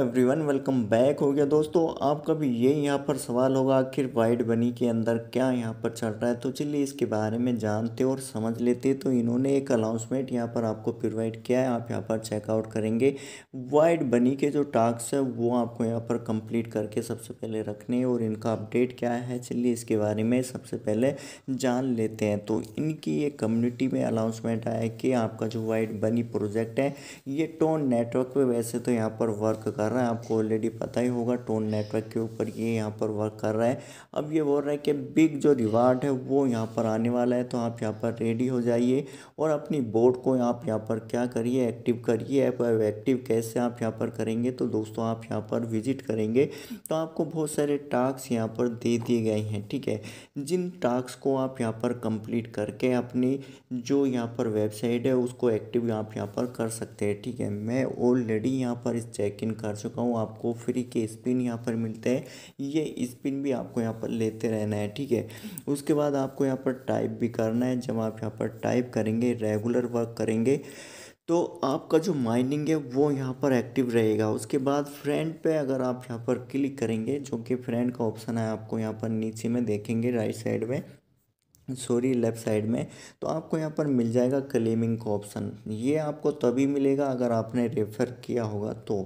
every one welcome back हो गया दोस्तों आपका भी ये यहाँ पर सवाल होगा आखिर वाइट बनी के अंदर क्या यहाँ पर चल रहा है तो चलिए इसके बारे में जानते और समझ लेते तो इन्होंने एक अनाउंसमेंट यहाँ पर आपको प्रोवाइड किया है आप यहाँ पर चेकआउट करेंगे वाइड बनी के जो टास्क है वो आपको यहाँ पर कंप्लीट करके सबसे पहले रखने और इनका अपडेट क्या है चलिए इसके बारे में सबसे पहले जान लेते हैं तो इनकी ये कम्युनिटी में अनाउंसमेंट आया कि आपका जो वाइड बनी प्रोजेक्ट है ये टोन नेटवर्क पर वैसे तो यहाँ पर वर्क कर कर रहा है आपको ऑलरेडी पता ही होगा टोन नेटवर्क के ऊपर ये यहाँ पर वर्क कर रहा है अब ये बोल रहा है कि बिग जो रिवार्ड है वो यहाँ पर आने वाला है तो आप यहाँ पर रेडी हो जाइए और अपनी बोर्ड को आप यहाँ पर क्या करिए एक्टिव करिए ऐप एक्टिव कैसे आप यहाँ पर करेंगे तो दोस्तों आप यहाँ पर विजिट करेंगे तो आपको बहुत सारे टास्क यहाँ पर दे दिए गए हैं ठीक है जिन टास्क को आप यहाँ पर कंप्लीट करके अपनी जो यहाँ पर वेबसाइट है उसको एक्टिव आप यहाँ पर कर सकते हैं ठीक है मैं ऑलरेडी यहाँ पर इस चेक इन कर चुका हूँ आपको फ्री के स्पिन यहाँ पर मिलते हैं ये स्पिन भी आपको यहाँ पर लेते रहना है ठीक है उसके बाद आपको यहाँ पर टाइप भी करना है जब आप यहाँ पर टाइप करेंगे रेगुलर वर्क करेंगे तो आपका जो माइनिंग है वो यहाँ पर एक्टिव रहेगा उसके बाद फ्रेंड पे अगर आप यहाँ पर क्लिक करेंगे जो कि फ्रेंड का ऑप्शन है आपको यहाँ पर नीचे में देखेंगे राइट साइड में सॉरी लेफ़्ट साइड में तो आपको यहाँ पर मिल जाएगा क्लेमिंग का ऑप्शन ये आपको तभी मिलेगा अगर आपने रेफ़र किया होगा तो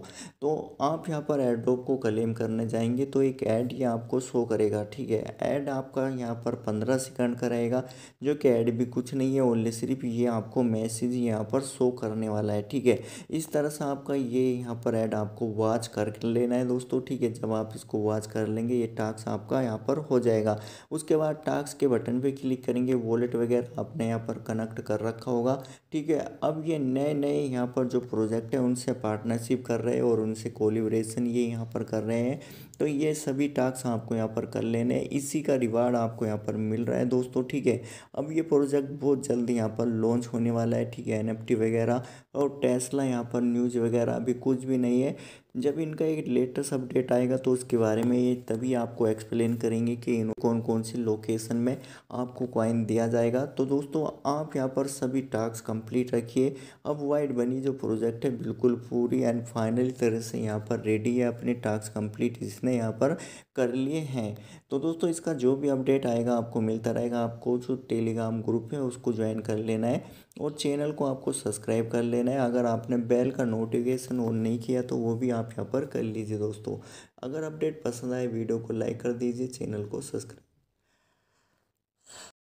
तो आप यहाँ पर एड्रॉप को क्लेम करने जाएंगे तो एक ऐड ये आपको शो करेगा ठीक है ऐड आपका यहाँ पर पंद्रह सेकंड का रहेगा जो कि ऐड भी कुछ नहीं है ओनली सिर्फ ये आपको मैसेज यहाँ पर शो करने वाला है ठीक है इस तरह से आपका ये यहाँ पर ऐड आपको वॉच कर लेना है दोस्तों ठीक है जब आप इसको वॉच कर लेंगे ये टास्क आपका यहाँ पर हो जाएगा उसके बाद टास्क के बटन पर क्लिक करेंगे वॉलेट वगैरह आपने यहाँ पर कनेक्ट कर रखा होगा ठीक है अब ये नए नए यहाँ पर जो प्रोजेक्ट है उनसे पार्टनरशिप कर रहे हैं और उनसे कोलिब्रेशन ये यहाँ पर कर रहे हैं तो ये सभी टास्क आपको यहाँ पर कर लेने हैं इसी का रिवार्ड आपको यहाँ पर मिल रहा है दोस्तों ठीक है अब ये प्रोजेक्ट बहुत जल्दी यहाँ पर लॉन्च होने वाला है ठीक है एन वगैरह और टेस्ला यहाँ पर न्यूज़ वगैरह अभी कुछ भी नहीं है जब इनका एक लेटेस्ट अपडेट आएगा तो उसके बारे में ये तभी आपको एक्सप्लेन करेंगे कि इन कौन कौन सी लोकेशन में आपको कॉइन दिया जाएगा तो दोस्तों आप यहाँ पर सभी टास्क कंप्लीट रखिए अब वाइड बनी जो प्रोजेक्ट है बिल्कुल पूरी एंड फाइनल तरह से यहाँ पर रेडी है अपने टास्क कंप्लीट इसने यहाँ पर कर लिए हैं तो दोस्तों इसका जो भी अपडेट आएगा आपको मिलता रहेगा आपको जो टेलीग्राम ग्रुप है उसको ज्वाइन कर लेना है और चैनल को आपको सब्सक्राइब कर लेना है अगर आपने बेल का नोटिफिकेशन ऑन नहीं किया तो वो भी आप आप यहाँ पर कर लीजिए दोस्तों अगर अपडेट पसंद आए वीडियो को लाइक कर दीजिए चैनल को सब्सक्राइब